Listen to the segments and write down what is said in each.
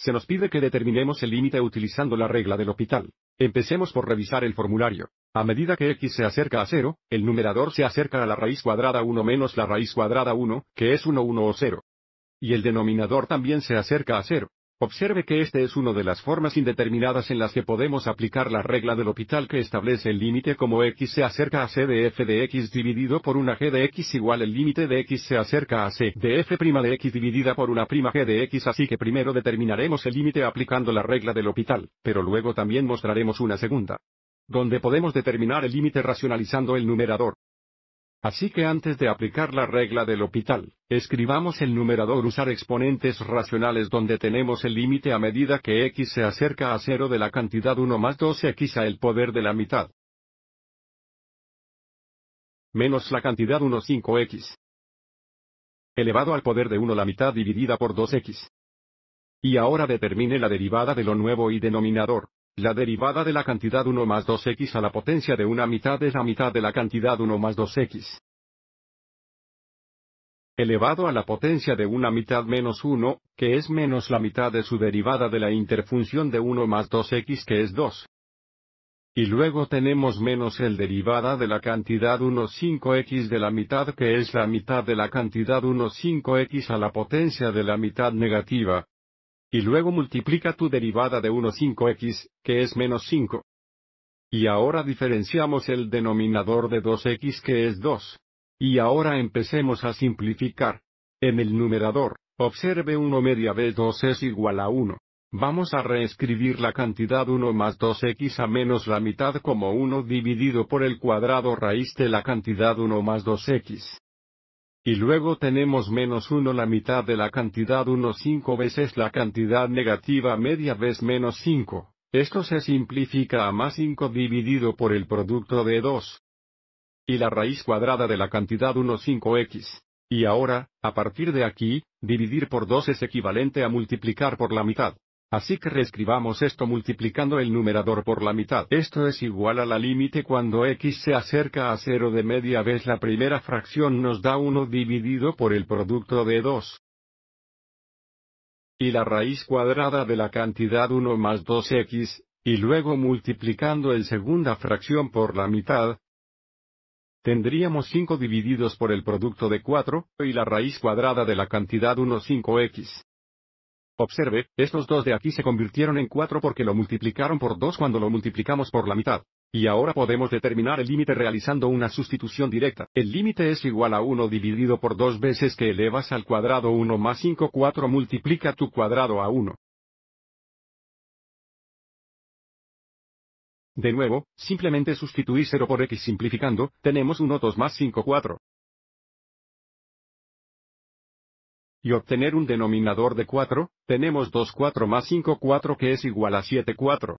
se nos pide que determinemos el límite utilizando la regla del hospital. Empecemos por revisar el formulario. A medida que x se acerca a 0, el numerador se acerca a la raíz cuadrada 1 menos la raíz cuadrada 1, que es 1 1 o 0. Y el denominador también se acerca a 0. Observe que esta es una de las formas indeterminadas en las que podemos aplicar la regla del hospital que establece el límite como x se acerca a c de f de x dividido por una g de x igual el límite de x se acerca a c de f' de x dividida por una prima g de x así que primero determinaremos el límite aplicando la regla del hospital, pero luego también mostraremos una segunda donde podemos determinar el límite racionalizando el numerador. Así que antes de aplicar la regla del hospital, escribamos el numerador usar exponentes racionales donde tenemos el límite a medida que x se acerca a 0 de la cantidad 1 más 2x a el poder de la mitad. Menos la cantidad 1 5x. Elevado al poder de 1 la mitad dividida por 2x. Y ahora determine la derivada de lo nuevo y denominador. La derivada de la cantidad 1 más 2x a la potencia de una mitad es la mitad de la cantidad 1 más 2x. Elevado a la potencia de una mitad menos 1, que es menos la mitad de su derivada de la interfunción de 1 más 2x que es 2. Y luego tenemos menos el derivada de la cantidad 1 5x de la mitad que es la mitad de la cantidad 1 5x a la potencia de la mitad negativa, y luego multiplica tu derivada de 1 5x, que es menos 5. Y ahora diferenciamos el denominador de 2x que es 2. Y ahora empecemos a simplificar. En el numerador, observe 1 media vez 2 es igual a 1. Vamos a reescribir la cantidad 1 más 2x a menos la mitad como 1 dividido por el cuadrado raíz de la cantidad 1 más 2x. Y luego tenemos menos 1 la mitad de la cantidad 1 5 veces la cantidad negativa media vez menos 5. Esto se simplifica a más 5 dividido por el producto de 2. Y la raíz cuadrada de la cantidad 1 5x. Y ahora, a partir de aquí, dividir por 2 es equivalente a multiplicar por la mitad. Así que reescribamos esto multiplicando el numerador por la mitad. Esto es igual a la límite cuando x se acerca a 0 de media vez la primera fracción nos da 1 dividido por el producto de 2. Y la raíz cuadrada de la cantidad 1 más 2x, y luego multiplicando el segunda fracción por la mitad, tendríamos 5 divididos por el producto de 4, y la raíz cuadrada de la cantidad 1 5x. Observe, estos dos de aquí se convirtieron en 4 porque lo multiplicaron por 2 cuando lo multiplicamos por la mitad. Y ahora podemos determinar el límite realizando una sustitución directa. El límite es igual a 1 dividido por 2 veces que elevas al cuadrado 1 más 5 4 multiplica tu cuadrado a 1. De nuevo, simplemente sustituir 0 por x simplificando, tenemos 1 2 más 5 4. y obtener un denominador de 4, tenemos 2 4 más 5 4 que es igual a 7 4.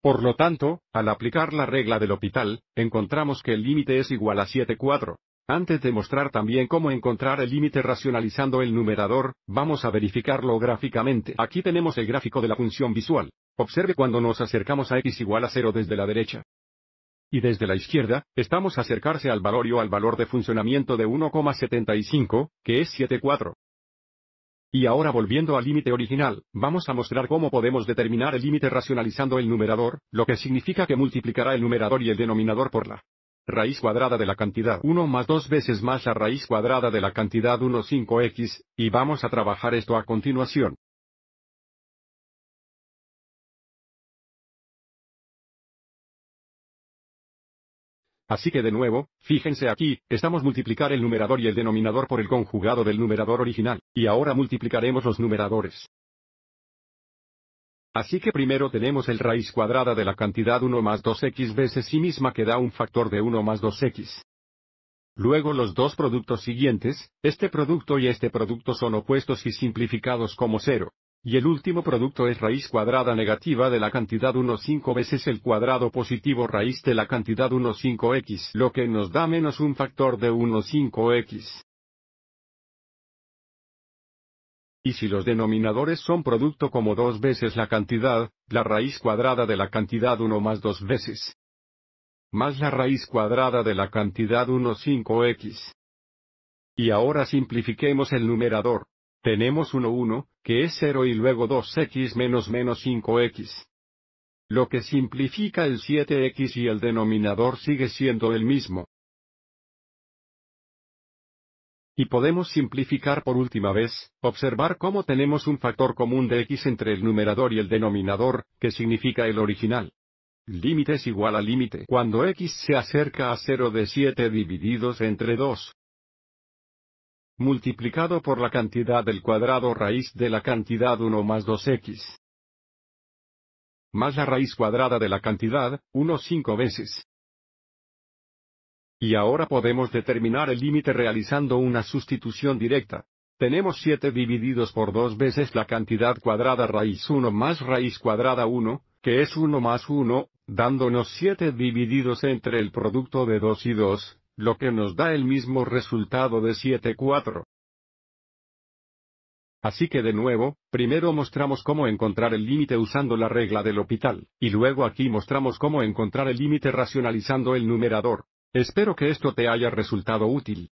Por lo tanto, al aplicar la regla del hospital, encontramos que el límite es igual a 7 4. Antes de mostrar también cómo encontrar el límite racionalizando el numerador, vamos a verificarlo gráficamente. Aquí tenemos el gráfico de la función visual. Observe cuando nos acercamos a x igual a 0 desde la derecha y desde la izquierda, estamos acercarse al valor o al valor de funcionamiento de 1,75, que es 74. Y ahora volviendo al límite original, vamos a mostrar cómo podemos determinar el límite racionalizando el numerador, lo que significa que multiplicará el numerador y el denominador por la raíz cuadrada de la cantidad 1 más 2 veces más la raíz cuadrada de la cantidad 15 x y vamos a trabajar esto a continuación. Así que de nuevo, fíjense aquí, estamos multiplicar el numerador y el denominador por el conjugado del numerador original, y ahora multiplicaremos los numeradores. Así que primero tenemos el raíz cuadrada de la cantidad 1 más 2x veces sí misma que da un factor de 1 más 2x. Luego los dos productos siguientes, este producto y este producto son opuestos y simplificados como cero y el último producto es raíz cuadrada negativa de la cantidad 1 5 veces el cuadrado positivo raíz de la cantidad 1 5x, lo que nos da menos un factor de 1 5x. Y si los denominadores son producto como dos veces la cantidad, la raíz cuadrada de la cantidad 1 más dos veces. Más la raíz cuadrada de la cantidad 1 5x. Y ahora simplifiquemos el numerador. Tenemos 1 1, que es 0 y luego 2x menos menos 5x. Lo que simplifica el 7x y el denominador sigue siendo el mismo. Y podemos simplificar por última vez, observar cómo tenemos un factor común de x entre el numerador y el denominador, que significa el original. Límite es igual a límite cuando x se acerca a 0 de 7 divididos entre 2 multiplicado por la cantidad del cuadrado raíz de la cantidad 1 más 2x. Más la raíz cuadrada de la cantidad, 1 5 veces. Y ahora podemos determinar el límite realizando una sustitución directa. Tenemos 7 divididos por 2 veces la cantidad cuadrada raíz 1 más raíz cuadrada 1, que es 1 más 1, dándonos 7 divididos entre el producto de 2 y 2, lo que nos da el mismo resultado de 7.4. Así que de nuevo, primero mostramos cómo encontrar el límite usando la regla del hospital, y luego aquí mostramos cómo encontrar el límite racionalizando el numerador. Espero que esto te haya resultado útil.